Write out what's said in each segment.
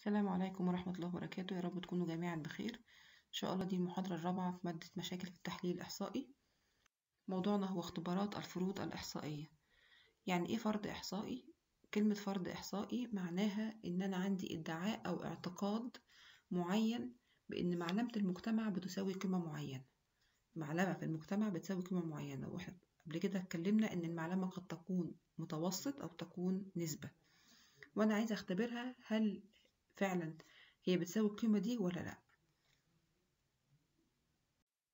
السلام عليكم ورحمة الله وبركاته يا رب تكونوا جميعا بخير إن شاء الله دي المحاضرة الرابعة في مادة مشاكل في التحليل الإحصائي موضوعنا هو اختبارات الفروض الإحصائية يعني إيه فرض إحصائي؟ كلمة فرض إحصائي معناها إن أنا عندي ادعاء أو اعتقاد معين بإن معلمة المجتمع بتساوي قيمة معينة معلمة في المجتمع بتساوي قيمة معينة واحد قبل كده اتكلمنا إن المعلمة قد تكون متوسط أو تكون نسبة وأنا عايزة أختبرها هل فعلا هي بتساوي القيمة دي ولا لأ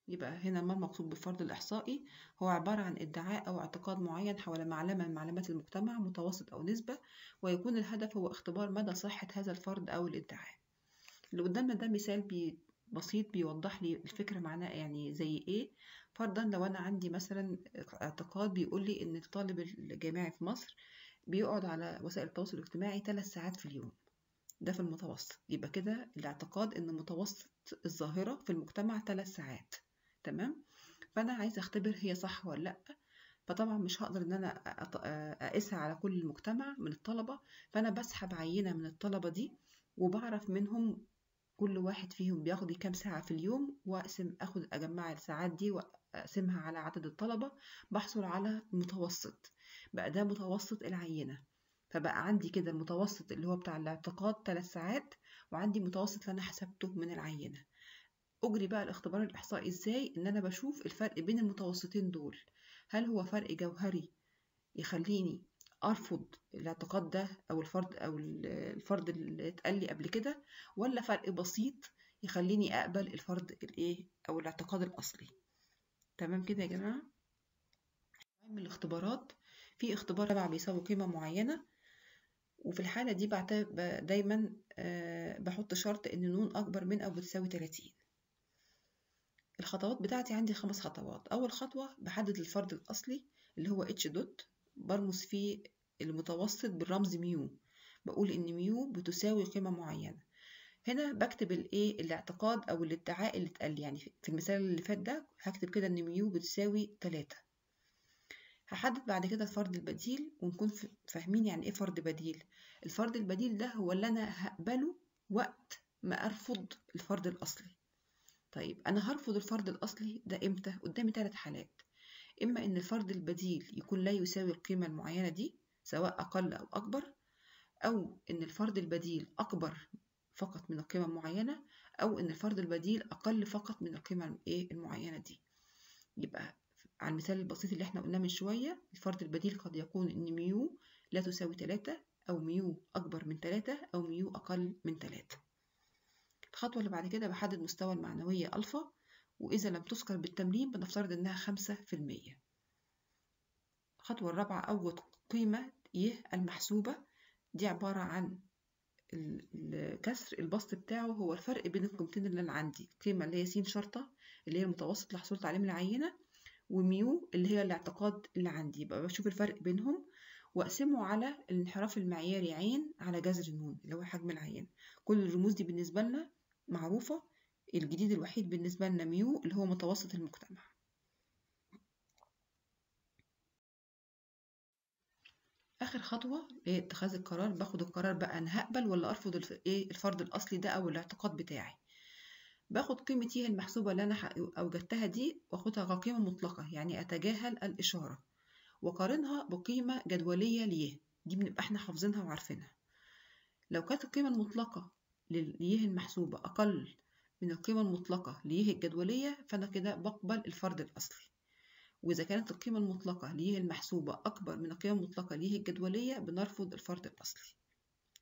يبقى هنا ما المقصود بالفرض الإحصائي هو عبارة عن ادعاء أو اعتقاد معين حول معلمة من معلومات المجتمع متوسط أو نسبة ويكون الهدف هو اختبار مدى صحة هذا الفرض أو الادعاء اللي قدامنا ده مثال بي بسيط بيوضح لي الفكرة معناها يعني زي إيه فرضا لو أنا عندي مثلا اعتقاد بيقول لي إن الطالب الجامعي في مصر بيقعد على وسائل التواصل الاجتماعي ثلاث ساعات في اليوم ده في المتوسط يبقى كده الاعتقاد ان متوسط الظاهرة في المجتمع ثلاث ساعات تمام فأنا عايزة أختبر هي صح ولا لأ فطبعا مش هقدر ان انا اقيسها على كل المجتمع من الطلبه فانا بسحب عينه من الطلبه دي وبعرف منهم كل واحد فيهم بياخد كام ساعه في اليوم واقسم اخد اجمع الساعات دي واقسمها على عدد الطلبه بحصل على متوسط بقى ده متوسط العينه فبقى عندي كده المتوسط اللي هو بتاع الاعتقاد 3 ساعات وعندي متوسط اللي أنا حسبته من العينة أجري بقى الاختبار الإحصائي إزاي إن أنا بشوف الفرق بين المتوسطين دول هل هو فرق جوهري يخليني أرفض الاعتقاد ده أو الفرد أو الفرد اللي اتقال لي قبل كده ولا فرق بسيط يخليني أقبل الفرد الإيه أو الاعتقاد الأصلي تمام كده يا جماعة من الاختبارات في اختبار تبع بيساوي قيمة معينة وفي الحالة دي دايما آه، بحط شرط إن نون أكبر من أو بتساوي 30 الخطوات بتاعتي عندي خمس خطوات أول خطوة بحدد الفرد الأصلي اللي هو اتش دوت برمز فيه المتوسط بالرمز ميو بقول إن ميو بتساوي قيمة معينة هنا بكتب الايه الاعتقاد او الادعاء اللي اتقال يعني في المثال اللي فات ده هكتب كده ان ميو بتساوي 3 هحدد بعد كده الفرد البديل ونكون فاهمين يعني ايه فرد بديل الفرد البديل ده هو اللي انا هقبله وقت ما ارفض الفرد الاصلي طيب انا هرفض الفرد الاصلي ده امتى قدامي ثلاث حالات اما ان الفرد البديل يكون لا يساوي القيمه المعينه دي سواء اقل او اكبر او ان الفرد البديل اكبر فقط من القيمه المعينه او ان الفرد البديل اقل فقط من القيمه الايه المعينه دي يبقى على المثال البسيط اللي احنا قلناه من شوية الفرد البديل قد يكون إن ميو لا تساوي تلاتة أو ميو أكبر من تلاتة أو ميو أقل من تلاتة الخطوة اللي بعد كده بحدد مستوى المعنوية ألفا وإذا لم تذكر بالتمرين بنفترض إنها خمسة في المية الخطوة الرابعة أوجد قيمة ي المحسوبة دي عبارة عن الكسر البسط بتاعه هو الفرق بين القيمتين اللي أنا عندي القيمة اللي هي س شرطة اللي هي المتوسط اللي حصلت عليه من العينة وميو اللي هي الاعتقاد اللي عندي يبقى بشوف الفرق بينهم واقسمه على الانحراف المعياري عين على جذر النون اللي هو حجم العين كل الرموز دي بالنسبة لنا معروفة الجديد الوحيد بالنسبة لنا ميو اللي هو متوسط المجتمع اخر خطوه هي اتخاذ القرار باخد القرار بقى انا هقبل ولا ارفض ايه الفرض الاصلي ده او الاعتقاد بتاعي باخد قيمتي المحسوبة اللي أنا أوجدتها دي وأخدها كقيمة مطلقة يعني أتجاهل الإشارة وقارنها بقيمة جدولية ليه دي بنبقى احنا حافظينها وعارفينها لو كانت القيمة المطلقة ليه المحسوبة أقل من القيمة المطلقة ليه الجدولية فأنا كده بقبل الفرد الأصلي وإذا كانت القيمة المطلقة ليه المحسوبة أكبر من القيمة المطلقة ليه الجدولية بنرفض الفرد الأصلي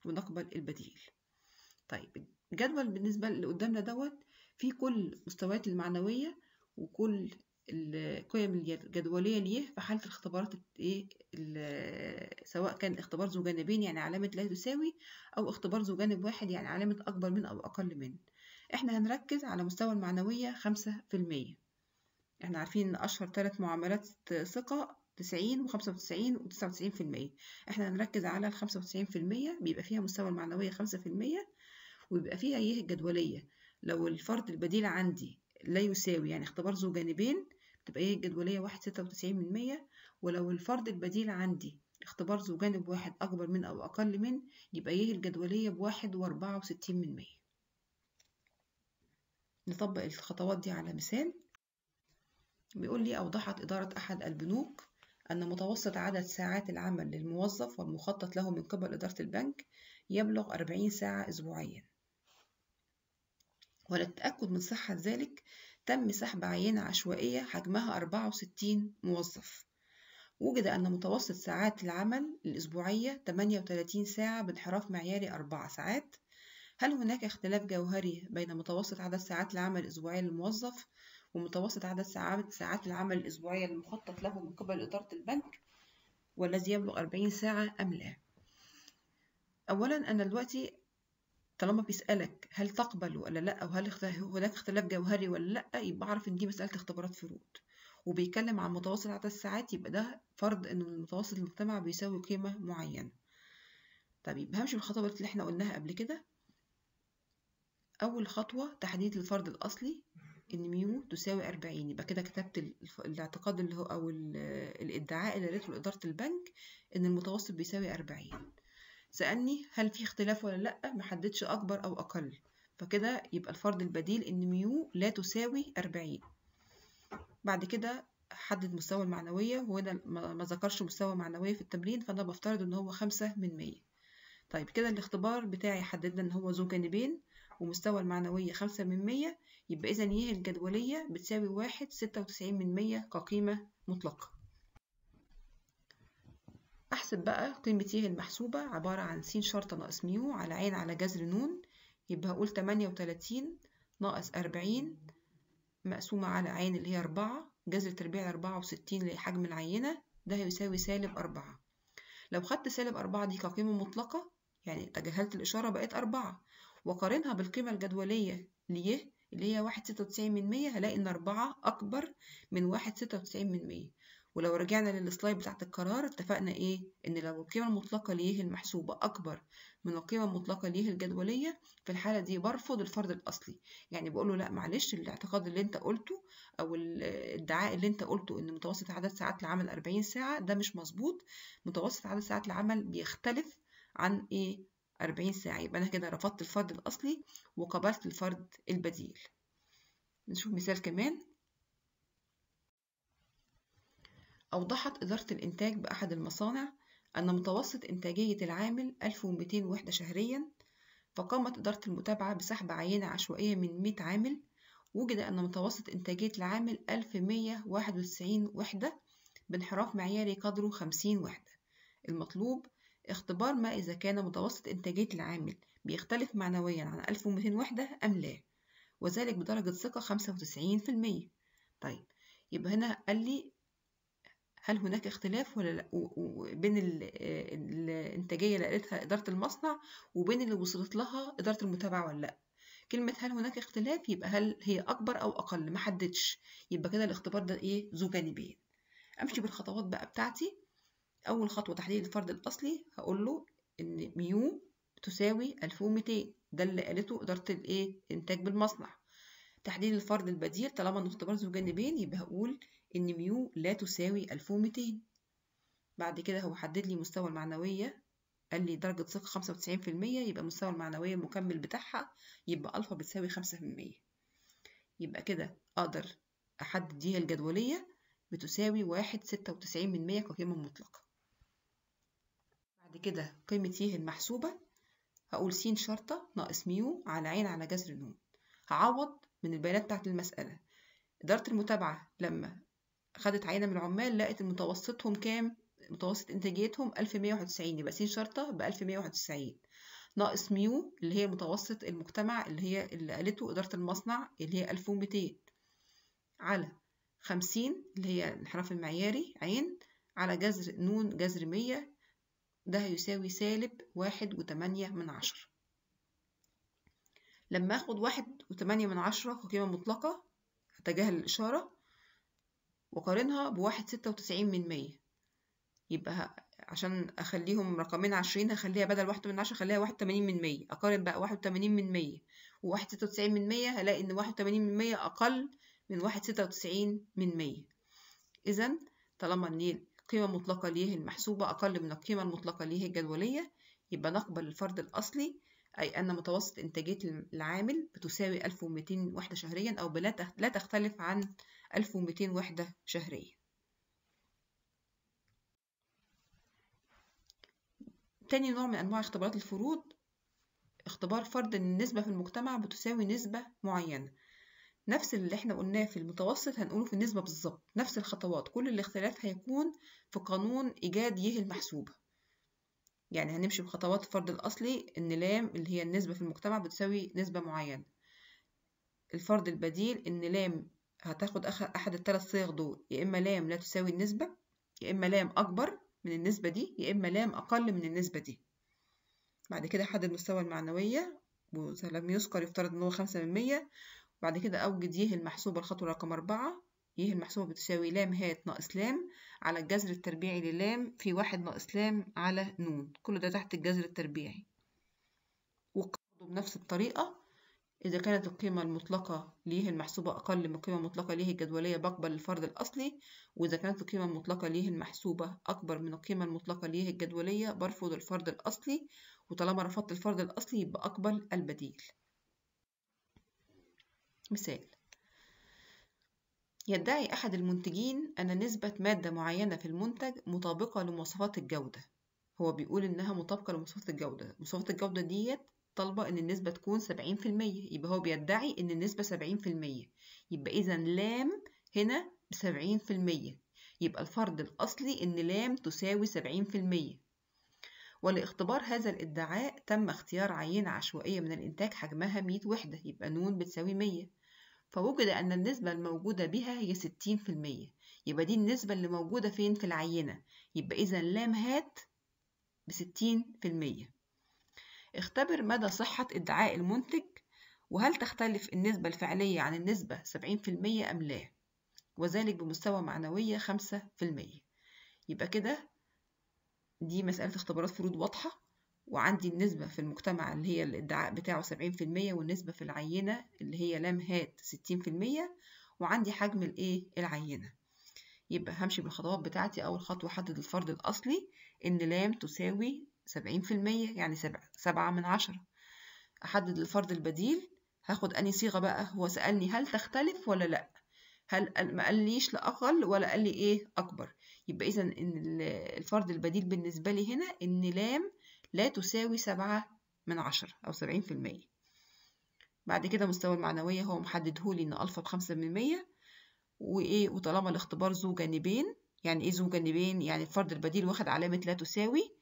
ونقبل البديل طيب الجدول بالنسبة اللي قدامنا دوت في كل مستويات المعنوية وكل القيم الجدولية ليه في حالة الاختبارات ايه سواء كان اختبار ذو جانبين يعني علامة لا تساوي أو اختبار ذو جانب واحد يعني علامة أكبر من أو أقل من احنا هنركز على مستوى المعنوية خمسة في المية احنا عارفين ان اشهر ثلاث معاملات ثقة تسعين وخمسة وتسعين وتسعة وتسعين في المية احنا هنركز على الخمسة وتسعين في المية بيبقى فيها مستوى المعنوية خمسة في المية ويبقى فيها ايه الجدولية لو الفرد البديل عندي لا يساوي يعني اختبار ذو جانبين تبقى ايه الجدولية واحد ستة وتسعين من مية ولو الفرد البديل عندي اختبار ذو جانب واحد أكبر من أو أقل من يبقى ايه الجدولية بواحد وأربعة وستين من مية نطبق الخطوات دي على مثال بيقول لي أوضحت إدارة أحد البنوك أن متوسط عدد ساعات العمل للموظف والمخطط له من قبل إدارة البنك يبلغ أربعين ساعة أسبوعياً وللتأكد من صحة ذلك تم سحب عينة عشوائية حجمها 64 موظف وجد أن متوسط ساعات العمل الأسبوعية 38 ساعة بانحراف معياري 4 ساعات هل هناك اختلاف جوهري بين متوسط عدد ساعات العمل الأسبوعية للموظف ومتوسط عدد ساعات العمل الأسبوعية المخطط له من قبل إدارة البنك والذي يبلغ 40 ساعة أم لا؟ أولا أنا دلوقتي طالما بيسألك هل تقبل ولا لأ وهل هناك اختلاف جوهري ولا لأ يبقى أعرف إن دي مسألة اختبارات فروض وبيتكلم عن متوسط عدد الساعات يبقى ده فرض إن المتوسط المجتمع بيساوي قيمة معينة طب يبقى همشي بالخطوات اللي احنا قلناها قبل كده أول خطوة تحديد الفرض الأصلي إن ميو تساوي أربعين يبقى كده كتبت الاعتقاد اللي هو أو الادعاء اللي قالته لإدارة البنك إن المتوسط بيساوي أربعين سألني هل في اختلاف ولا لأ محددش أكبر أو أقل فكده يبقى الفرض البديل إن ميو لا تساوي أربعين بعد كده حدد مستوى المعنوية وهنا ما ذكرش مستوى معنوية في التمرين فأنا بفترض إن هو خمسة من مية طيب كده الاختبار بتاعي حددنا إن هو ذو جانبين ومستوى المعنوية خمسة من مية يبقى إذا ي الجدولية بتساوي واحد ستة وتسعين من مية كقيمة مطلقة أحسب بقى قيمة ي المحسوبة عبارة عن س شرطة ناقص ميو على عين على جذر ن يبقى هقول تمانية وتلاتين ناقص أربعين مقسومة على عين اللي هي أربعة جذر تربيع أربعة وستين لحجم العينة ده هيساوي سالب أربعة لو خدت سالب أربعة دي كقيمة مطلقة يعني تجاهلت الإشارة بقت أربعة وقارنها بالقيمة الجدولية ليه اللي هي واحد ستة وتسعين من مية هلاقي إن أربعة أكبر من واحد ستة وتسعين من مية ولو رجعنا للسلايد بتاعت القرار اتفقنا ايه ان لو القيمة المطلقة ليه المحسوبة اكبر من القيمة المطلقة ليه الجدولية في الحالة دي برفض الفرض الاصلي يعني بقول له لا معلش الاعتقاد اللي انت قلته او الادعاء اللي انت قلته ان متوسط عدد ساعات العمل 40 ساعة ده مش مظبوط متوسط عدد ساعات العمل بيختلف عن ايه 40 ساعة يبقى انا كده رفضت الفرض الاصلي وقبلت الفرض البديل نشوف مثال كمان أوضحت إدارة الإنتاج بأحد المصانع أن متوسط إنتاجية العامل 1200 وحدة شهريًا، فقامت إدارة المتابعة بسحب عينة عشوائية من 100 عامل، وجد أن متوسط إنتاجية العامل 1191 وحدة بانحراف معياري قدره 50 وحدة، المطلوب اختبار ما إذا كان متوسط إنتاجية العامل بيختلف معنويًا عن 1200 وحدة أم لا، وذلك بدرجة ثقة 95%، طيب يبقى هنا قال لي هل هناك اختلاف ولا لا بين الانتاجيه اللي قالتها اداره المصنع وبين اللي وصلت لها اداره المتابعه ولا لا كلمه هل هناك اختلاف يبقى هل هي اكبر او اقل ما حددش يبقى كده الاختبار ده ايه ذو جانبين امشي بالخطوات بقى بتاعتي اول خطوه تحديد الفرد الاصلي هقول له ان ميو تساوي 1200 ده اللي قالته اداره الايه انتاج بالمصنع تحديد الفرد البديل طالما اختبار ذو جانبين يبقى هقول إن ميو لا تساوي 1200 بعد كده هو حدد لي مستوى المعنوية قال لي درجة ثقة 95% يبقى مستوى المعنوية المكمل بتاعها يبقى ألفا بتساوي 5% يبقى كده أقدر أحدد دي الجدولية بتساوي واحد ستة وتسعين من مية كقيمة مطلقة بعد كده قيمة ي المحسوبة هقول س شرطة ناقص ميو على عين على جذر نون هعوض من البيانات بتاعت المسألة إدارة المتابعة لما خدت عينة من العمال لقت متوسطهم كام متوسط إنتاجيتهم وتسعين يبقى س شرطة ب وتسعين ناقص ميو اللي هي متوسط المجتمع اللي هي اللي قالته إدارة المصنع اللي هي 1200 على 50 اللي هي الانحراف المعياري عين على جذر نون جذر 100 ده هيساوي سالب واحد وتمانية من عشرة لما اخد واحد وتمانية من عشرة كقيمة مطلقة هتجاهل الإشارة وقارنها بواحد ستة وتسعين من مية يبقى عشان أخليهم رقمين عشرين هخليها بدل واحد من عشرة أخليها واحد وتمانين من مية أقارن بقى واحد وتمانين من مية وواحد ستة وتسعين من مية هلاقي إن واحد وتمانين من مية أقل من واحد ستة وتسعين من مية إذا طالما إن القيمة المطلقة ليه المحسوبة أقل من القيمة المطلقة ليه الجدولية يبقى نقبل الفرد الأصلي أي أن متوسط إنتاجية العامل بتساوي 1200 وحدة شهريا أو لا تختلف عن 1200 وحدة شهريا تاني نوع من أنواع اختبارات الفروض اختبار فرض إن النسبة في المجتمع بتساوي نسبة معينة نفس اللي احنا قلناه في المتوسط هنقوله في النسبة بالظبط نفس الخطوات كل الاختلاف هيكون في قانون إيجاد يه المحسوبة يعني هنمشي بخطوات الفرد الأصلي إن لام اللي هي النسبة في المجتمع بتساوي نسبة معينة الفرد البديل إن لام هتاخد أحد الثلاث صيغ دول يا إما لام لا تساوي النسبة يا إما لام أكبر من النسبة دي يا إما لام أقل من النسبة دي بعد كده حدد مستوى المعنوية ولم يذكر يفترض إن هو خمسة من مية بعد كده أوجد يه المحسوبة الخطوة رقم أربعة ي المحسوبة بتساوي لام هات ناقص لام على الجذر التربيعي للام في واحد ناقص لام على نون كل ده تحت الجذر التربيعي وقرضه بنفس الطريقة إذا كانت القيمة المطلقة ليه المحسوبة أقل من القيمة المطلقة ليه الجدولية بقبل الفرد الأصلي وإذا كانت القيمة المطلقة ليه المحسوبة أكبر من القيمة المطلقة ليه الجدولية برفض الفرد الأصلي وطالما رفضت الفرد الأصلي يبقى أقبل البديل مثال يدعي أحد المنتجين أن نسبة مادة معينة في المنتج مطابقة لمواصفات الجودة هو بيقول إنها مطابقة لمواصفات الجودة مواصفات الجودة ديت طالبة إن النسبة تكون سبعين في المية يبقى هو بيدعي إن النسبة سبعين في المية يبقى إذا لام هنا بسبعين في المية يبقى الفرض الأصلي إن لام تساوي سبعين في المية ولإختبار هذا الادعاء تم اختيار عينة عشوائية من الإنتاج حجمها مية وحدة يبقى نون بتساوي مية فوجد أن النسبة الموجودة بها هي 60% يبقى دي النسبة اللي موجودة فين في العينة يبقى إذا لام هات بستين في المية اختبر مدى صحة ادعاء المنتج وهل تختلف النسبة الفعلية عن النسبة سبعين في المية أم لا وذلك بمستوى معنوية خمسة في المية يبقى كده دي مسألة اختبارات فروض واضحة وعندي النسبة في المجتمع اللي هي الادعاء بتاعه سبعين في المية والنسبة في العينة اللي هي لام هات ستين في المية وعندي حجم الايه العينة يبقى همشي بالخطوات بتاعتي أول خطوة حدد الفرد الأصلي إن لام تساوي سبعين في المية يعني سبعة, سبعة من عشرة أحدد الفرد البديل هاخد أني صيغة بقى هو سألني هل تختلف ولا لأ هل ما قاليش لا ولا قال لي إيه أكبر يبقى إذا إن الفرد البديل بالنسبة لي هنا إن لام لا تساوي سبعة من عشرة أو سبعين في المية بعد كده مستوى المعنوية هو محددهولي إن ألفا بخمسة من مية وإيه وطالما الاختبار ذو جانبين يعني إيه ذو جانبين يعني الفرد البديل واخد علامة لا تساوي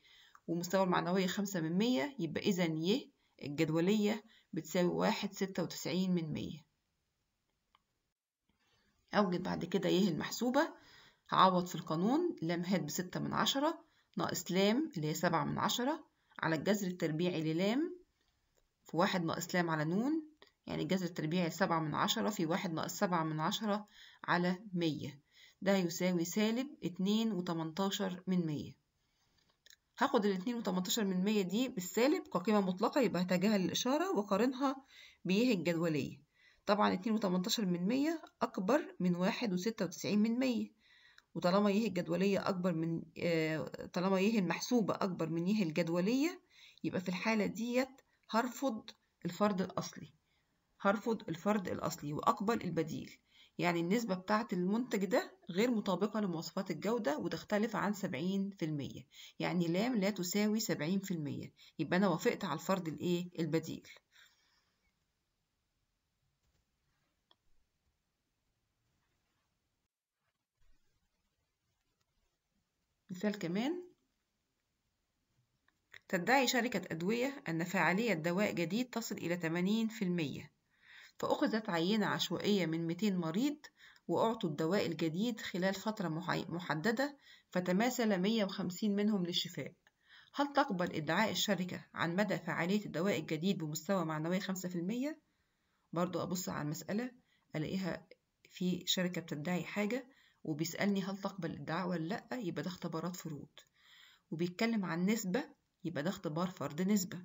ومستوى المعنوية خمسة من مية يبقى إذا ي الجدولية بتساوي واحد ستة وتسعين من مية أوجد بعد كده ي المحسوبة هعوض في القانون لام هات بستة من عشرة ناقص لام اللي هي سبعة من عشرة على الجذر التربيعي للام في واحد ناقص لام على نون يعني الجذر التربيعي سبعة من عشرة في واحد ناقص سبعة من عشرة على مية ده يساوي سالب اتنين وتمنتاشر من مية هاخد الاتنين وتمنتاشر من مية دي بالسالب كقيمة مطلقة يبقى هتجاهل الإشارة وقارنها بيه الجدولية طبعا اتنين وتمنتاشر من مية أكبر من واحد وستة وتسعين من مية وطالما ي الجدولية أكبر من آه، طالما ي المحسوبة أكبر من ي الجدولية يبقى في الحالة ديت هرفض الفرد الأصلي هرفض الفرد الأصلي وأقبل البديل يعني النسبة بتاعة المنتج ده غير مطابقة لمواصفات الجودة وتختلف عن 70% يعني لام لا تساوي 70% يبقى أنا وافقت على الفرد الإيه؟ البديل مثال كمان تدعي شركة أدوية أن فعالية دواء جديد تصل إلى 80% فأخذت عينة عشوائية من 200 مريض وأعطوا الدواء الجديد خلال فترة محددة فتماثل 150 منهم للشفاء هل تقبل إدعاء الشركة عن مدى فعالية الدواء الجديد بمستوى معنوي 5%؟ برضو أبص على المسألة ألاقيها في شركة بتدعي حاجة وبيسألني هل تقبل الادعاء ولا لأ يبقى ده اختبارات فروض وبيتكلم عن نسبة يبقى ده اختبار فرض نسبة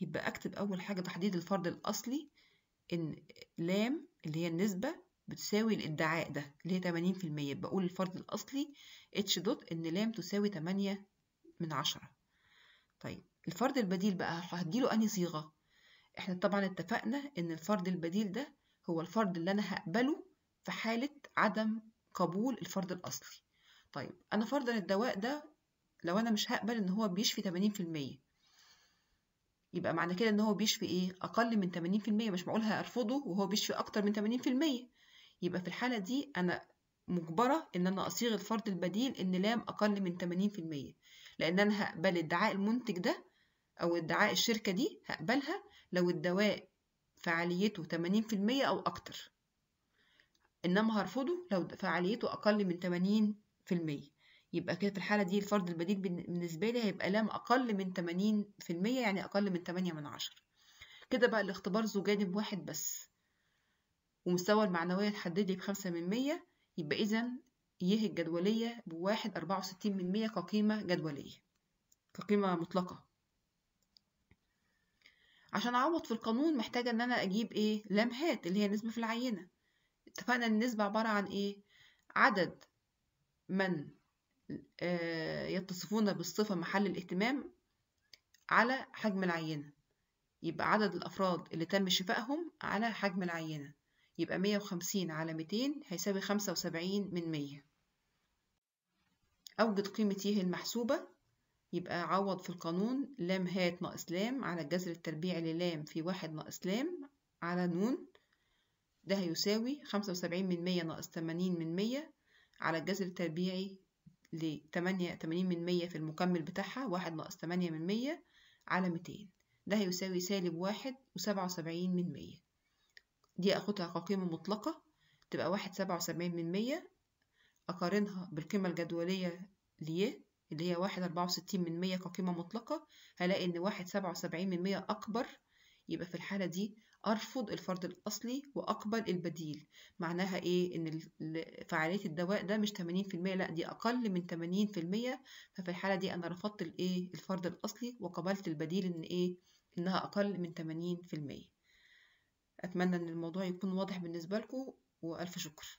يبقى أكتب أول حاجة تحديد الفرد الأصلي إن لام اللي هي النسبة بتساوي الادعاء ده اللي هي تمانين في المية بقول الفرد الأصلي اتش دوت إن لام تساوي تمانية من عشرة طيب الفرد البديل بقى هديله أنهي صيغة؟ احنا طبعا اتفقنا إن الفرد البديل ده هو الفرد اللي أنا هقبله في حالة عدم قبول الفرض الأصلي طيب أنا فرضا الدواء ده لو أنا مش هقبل إن هو بيشفي 80% يبقى معنى كده إن هو بيشفي إيه؟ أقل من 80% مش معقول هرفضه وهو بيشفي أكتر من 80% يبقى في الحالة دي أنا مجبرة إن أنا أصيغ الفرض البديل إن لام أقل من 80% لأن أنا هقبل ادعاء المنتج ده أو ادعاء الشركة دي هقبلها لو الدواء فعاليته 80% أو أكتر إنما هرفضه لو فعاليته أقل من 80% يبقى كده في الحالة دي الفرد البديل بالنسبة لي هيبقى لام أقل من 80% يعني أقل من 8 من 10 كده بقى الاختبار ذو جانب واحد بس ومستوى المعنوية تحددي ب بخمسة من مية يبقى إذا يه الجدولية بواحد أربعة وستين من مية كقيمة جدولية كقيمة مطلقة عشان أعوض في القانون محتاجة إن أنا أجيب إيه لام هات اللي هي نسبة في العينة اتفقنا ان النسبة عبارة عن ايه عدد من آه، يتصفون بالصفة محل الاهتمام على حجم العينة يبقى عدد الأفراد اللي تم شفائهم على حجم العينة يبقى 150 على 200 هيساوي 75 من 100 أوجد قيمة ي المحسوبة يبقى عوض في القانون لام هات ناقص لام على الجذر التربيعي للام في واحد ناقص لام على نون ده هيساوي خمسة وسبعين من مية ناقص تمانين من مية على الجذر التربيعي لتمانية تمانين من مية في المكمل بتاعها واحد ناقص تمانية من مية على ميتين ده هيساوي سالب واحد وسبعة وسبعين من مية دي أخدها كقيمة مطلقة تبقى واحد سبعة وسبعين من مية أقارنها بالقيمة الجدولية ليه اللي هي واحد أربعة وستين من مية كقيمة مطلقة هلاقي إن واحد سبعة وسبعين من مية أكبر يبقى في الحالة دي أرفض الفرض الأصلي وأقبل البديل معناها إيه إن فعالية الدواء ده مش 80% لا دي أقل من 80% ففي الحالة دي أنا رفضت الإيه الفرض الأصلي وقبلت البديل إن إيه إنها أقل من 80% أتمنى إن الموضوع يكون واضح بالنسبة لكم وألف شكر